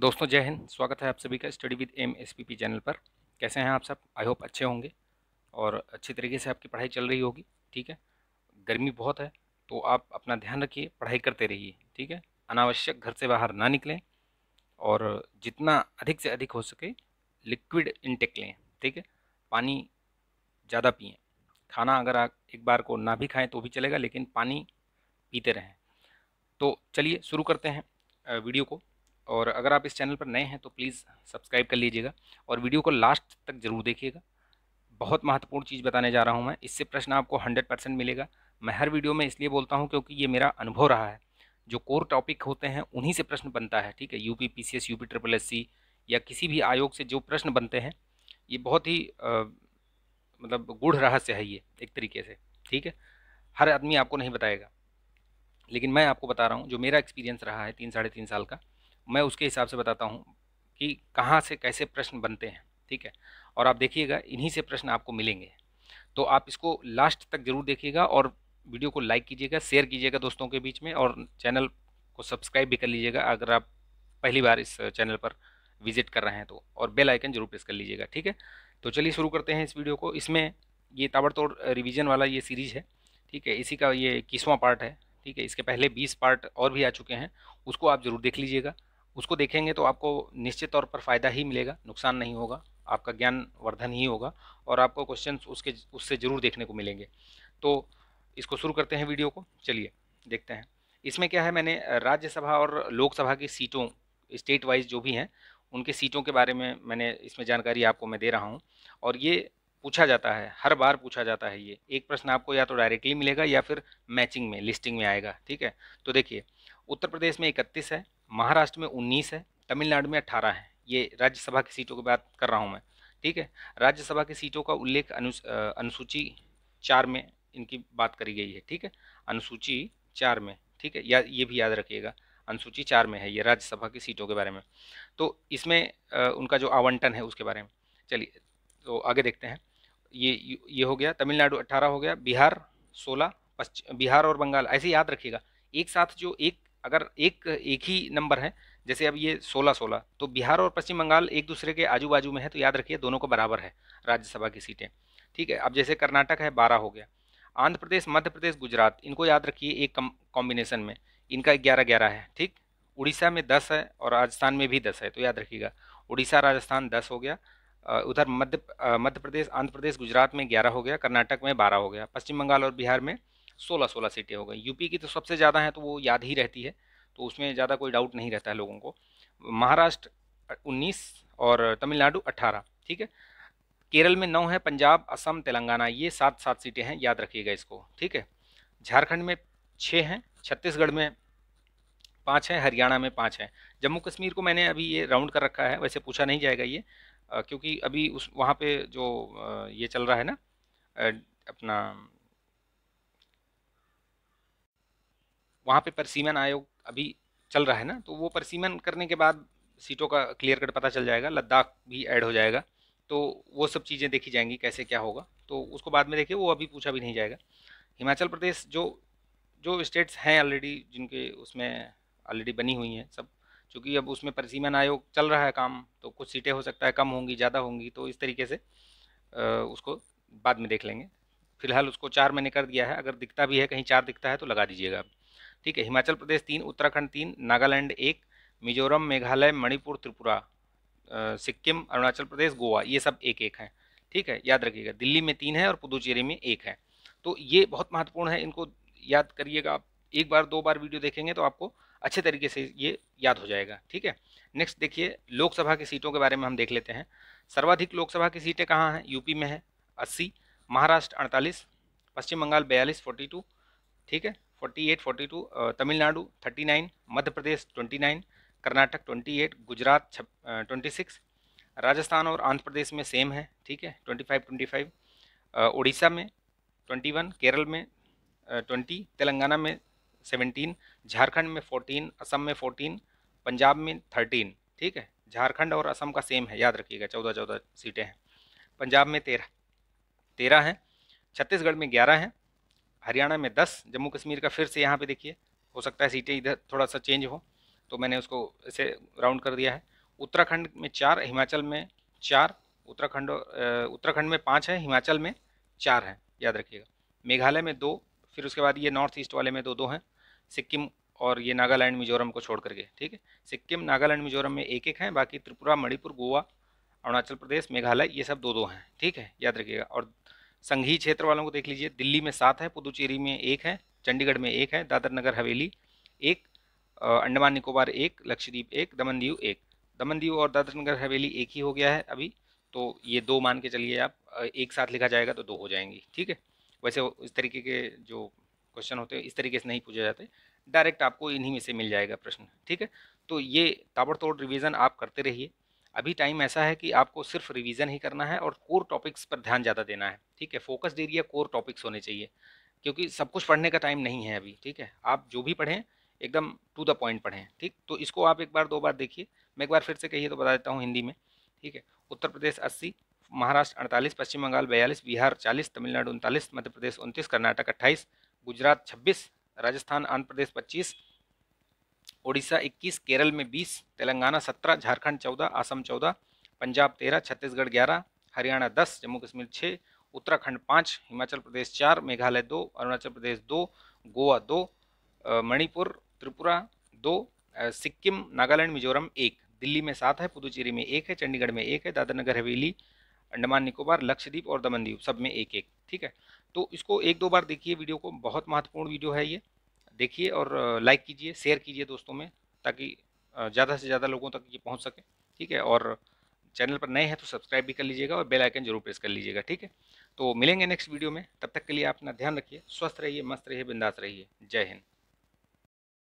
दोस्तों जय हिंद स्वागत है आप सभी का study with M S P P channel पर कैसे हैं आप सब आई होप अच्छे होंगे और अच्छी तरीके से आपकी पढ़ाई चल रही होगी ठीक है गर्मी बहुत है तो आप अपना ध्यान रखिए पढ़ाई करते रहिए ठीक है अनावश्यक घर से बाहर ना निकलें और जितना अधिक से अधिक हो सके लिक्विड इनटेक लें ठीक है पानी ज़्यादा पिएँ खाना अगर आप एक बार को ना भी खाएँ तो भी चलेगा लेकिन पानी पीते रहें तो चलिए शुरू करते हैं वीडियो को और अगर आप इस चैनल पर नए हैं तो प्लीज़ सब्सक्राइब कर लीजिएगा और वीडियो को लास्ट तक ज़रूर देखिएगा बहुत महत्वपूर्ण चीज़ बताने जा रहा हूँ मैं इससे प्रश्न आपको हंड्रेड परसेंट मिलेगा मैं हर वीडियो में इसलिए बोलता हूँ क्योंकि ये मेरा अनुभव रहा है जो कोर टॉपिक होते हैं उन्हीं से प्रश्न बनता है ठीक है U P P S C U P triple S C या किसी भी आयोग से जो प्रश्न बनते हैं ये बहुत ही आ, मतलब गुढ़ रहस्य है ये एक तरीके से ठीक है हर आदमी आपको नहीं बताएगा लेकिन मैं आपको बता रहा हूँ जो मेरा एक्सपीरियंस रहा है तीन साढ़े तीन साल का मैं उसके हिसाब से बताता हूँ कि कहाँ से कैसे प्रश्न बनते हैं ठीक है और आप देखिएगा इन्हीं से प्रश्न आपको मिलेंगे तो आप इसको लास्ट तक जरूर देखिएगा और वीडियो को लाइक कीजिएगा शेयर कीजिएगा दोस्तों के बीच में और चैनल को सब्सक्राइब भी कर लीजिएगा अगर आप पहली बार इस चैनल पर विजिट कर रहे हैं तो और बेल आइकन जरूर प्रेस कर लीजिएगा ठीक है तो चलिए शुरू करते हैं इस वीडियो को इसमें ये ताबड़तोड़ रिवीजन वाला ये सीरीज़ है ठीक है इसी का ये इक्कीसवां पार्ट है ठीक है इसके पहले बीस पार्ट और भी आ चुके हैं उसको आप ज़रूर देख लीजिएगा उसको देखेंगे तो आपको निश्चित तौर पर फ़ायदा ही मिलेगा नुकसान नहीं होगा आपका ज्ञान वर्धन ही होगा और आपको क्वेश्चन उसके उससे ज़रूर देखने को मिलेंगे तो इसको शुरू करते हैं वीडियो को चलिए देखते हैं इसमें क्या है मैंने राज्यसभा और लोकसभा की सीटों स्टेट वाइज जो भी हैं उनके सीटों के बारे में मैंने इसमें जानकारी आपको मैं दे रहा हूँ और ये पूछा जाता है हर बार पूछा जाता है ये एक प्रश्न आपको या तो डायरेक्टली मिलेगा या फिर मैचिंग में लिस्टिंग में आएगा ठीक है तो देखिए उत्तर प्रदेश में इकतीस है महाराष्ट्र में उन्नीस है तमिलनाडु में अट्ठारह है ये राज्यसभा की सीटों की बात कर रहा हूँ मैं ठीक है राज्यसभा की सीटों का उल्लेख अनुसूची चार में इनकी बात करी गई है ठीक है अनुसूची चार में ठीक है या ये भी याद रखिएगा अनुसूची चार में है ये राज्यसभा की सीटों के बारे में तो इसमें उनका जो आवंटन है उसके बारे में चलिए तो आगे देखते हैं ये ये हो गया तमिलनाडु अट्ठारह हो गया बिहार सोलह पश्चिम बिहार और बंगाल ऐसे याद रखिएगा एक साथ जो एक अगर एक एक ही नंबर है जैसे अब ये सोलह सोलह तो बिहार और पश्चिम बंगाल एक दूसरे के आजू बाजू में है तो याद रखिए दोनों को बराबर है राज्यसभा की सीटें ठीक है अब जैसे कर्नाटक है बारह हो गया आंध्र प्रदेश मध्य प्रदेश गुजरात इनको याद रखिए एक कॉम्बिनेशन में इनका ग्यारह ग्यारह है ठीक उड़ीसा में दस है और राजस्थान में भी दस है तो याद रखिएगा उड़ीसा राजस्थान दस हो गया उधर मध्य मध्य प्रदेश आंध्र प्रदेश गुजरात में ग्यारह हो गया कर्नाटक में बारह हो गया पश्चिम बंगाल और बिहार में सोलह सोलह सीटें हो गई यूपी की तो सबसे ज़्यादा है तो वो याद ही रहती है तो उसमें ज़्यादा कोई डाउट नहीं रहता है लोगों को महाराष्ट्र उन्नीस और तमिलनाडु अट्ठारह ठीक है केरल में नौ है पंजाब असम तेलंगाना ये सात सात सीटें हैं याद रखिएगा इसको ठीक है झारखंड में छः हैं छत्तीसगढ़ में पाँच हैं हरियाणा में पाँच हैं जम्मू कश्मीर को मैंने अभी ये राउंड कर रखा है वैसे पूछा नहीं जाएगा ये क्योंकि अभी उस वहाँ पे जो ये चल रहा है ना अपना वहाँ पे परसीमन आयोग अभी चल रहा है ना तो वो परसीमन करने के बाद सीटों का क्लियर कट पता चल जाएगा लद्दाख भी ऐड हो जाएगा तो वो सब चीज़ें देखी जाएंगी कैसे क्या होगा तो उसको बाद में देखिए वो अभी पूछा भी नहीं जाएगा हिमाचल प्रदेश जो जो स्टेट्स हैं ऑलरेडी जिनके उसमें ऑलरेडी बनी हुई हैं सब क्योंकि अब उसमें परसीमन आयोग चल रहा है काम तो कुछ सीटें हो सकता है कम होंगी ज़्यादा होंगी तो इस तरीके से उसको बाद में देख लेंगे फिलहाल उसको चार मैंने कर दिया है अगर दिखता भी है कहीं चार दिखता है तो लगा दीजिएगा आप ठीक है हिमाचल प्रदेश तीन उत्तराखंड तीन नागालैंड एक मिजोरम मेघालय मणिपुर त्रिपुरा सिक्किम अरुणाचल प्रदेश गोवा ये सब एक एक हैं ठीक है याद रखिएगा दिल्ली में तीन है और पुदुचेरी में एक है तो ये बहुत महत्वपूर्ण है इनको याद करिएगा आप एक बार दो बार वीडियो देखेंगे तो आपको अच्छे तरीके से ये याद हो जाएगा ठीक है नेक्स्ट देखिए लोकसभा की सीटों के बारे में हम देख लेते हैं सर्वाधिक लोकसभा की सीटें कहाँ हैं यूपी में है अस्सी महाराष्ट्र अड़तालीस पश्चिम बंगाल बयालीस फोर्टी टू ठीक है forty eight forty two Tamil Nadu thirty nine Madhya Pradesh twenty nine Karnataka twenty eight Gujarat twenty six Rajasthan और आंध्र प्रदेश में सेम है ठीक है twenty five twenty five Orissa में ट्वेंटी वन केरल में ट्वेंटी uh, तेलंगाना में सेवनटीन झारखंड में फोर्टीन असम में फोर्टीन पंजाब में थर्टीन ठीक है झारखंड और असम का सेम है याद रखिएगा चौदह चौदह सीटें हैं पंजाब में तेरह तेरह हैं छत्तीसगढ़ में ग्यारह हैं हरियाणा में दस जम्मू कश्मीर का फिर से यहाँ पर देखिए हो सकता है सीटें इधर थोड़ा सा चेंज हो तो मैंने उसको इसे राउंड कर दिया है उत्तराखंड में चार हिमाचल में चार उत्तराखंड उत्तराखंड में पाँच है हिमाचल में चार हैं याद रखिएगा मेघालय में दो फिर उसके बाद ये नॉर्थ ईस्ट वाले में दो दो हैं सिक्किम और ये नागालैंड मिजोरम को छोड़ करके ठीक है सिक्किम नागालैंड मिजोरम में एक एक हैं बाकी त्रिपुरा मणिपुर गोवा अरुणाचल प्रदेश मेघालय ये सब दो दो हैं ठीक है याद रखिएगा और संघीय क्षेत्र वालों को देख लीजिए दिल्ली में सात है पुदुचेरी में एक है चंडीगढ़ में एक है दादर नगर हवेली एक अंडमान निकोबार एक लक्षद्वीप एक दमन दीव एक दमन दीव और दादर नगर हवेली एक ही हो गया है अभी तो ये दो मान के चलिए आप एक साथ लिखा जाएगा तो दो हो जाएंगी ठीक है वैसे इस तरीके के जो क्वेश्चन होते हैं इस तरीके से नहीं पूछे जाते डायरेक्ट आपको इन्हीं में से मिल जाएगा प्रश्न ठीक है तो ये ताबड़तोड़ रिविज़न आप करते रहिए अभी टाइम ऐसा है कि आपको सिर्फ रिवीजन ही करना है और कोर टॉपिक्स पर ध्यान ज़्यादा देना है ठीक है फोकस रही है कोर टॉपिक्स होने चाहिए क्योंकि सब कुछ पढ़ने का टाइम नहीं है अभी ठीक है आप जो भी पढ़ें एकदम टू द पॉइंट पढ़ें ठीक तो इसको आप एक बार दो बार देखिए मैं एक बार फिर से कहिए तो बता देता हूँ हिंदी में ठीक है उत्तर प्रदेश अस्सी महाराष्ट्र अड़तालीस पश्चिम बंगाल बयालीस बिहार चालीस तमिलनाडु उनतालीस मध्य प्रदेश उनतीस कर्नाटक अट्ठाईस गुजरात छब्बीस राजस्थान आंध्र प्रदेश पच्चीस ओडिशा 21 केरल में 20 तेलंगाना 17 झारखंड 14 आसम 14 पंजाब 13 छत्तीसगढ़ 11 हरियाणा 10 जम्मू कश्मीर 6 उत्तराखंड 5 हिमाचल प्रदेश 4 मेघालय 2 अरुणाचल प्रदेश 2 गोवा 2 मणिपुर त्रिपुरा 2 सिक्किम नागालैंड मिजोरम 1 दिल्ली में सात है पुदुचेरी में एक है चंडीगढ़ में एक है दादरनगर हवेली अंडमान निकोबार लक्षद्वीप और दमनदीप सब में एक एक ठीक है तो इसको एक दो बार देखिए वीडियो को बहुत महत्वपूर्ण वीडियो है ये देखिए और लाइक कीजिए शेयर कीजिए दोस्तों में ताकि ज़्यादा से ज़्यादा लोगों तक ये पहुँच सके ठीक है और चैनल पर नए हैं तो सब्सक्राइब भी कर लीजिएगा और बेल आइकन जरूर प्रेस कर लीजिएगा ठीक है तो मिलेंगे नेक्स्ट वीडियो में तब तक के लिए अपना ध्यान रखिए स्वस्थ रहिए मस्त रहिए बिंदास रहिए जय हिंद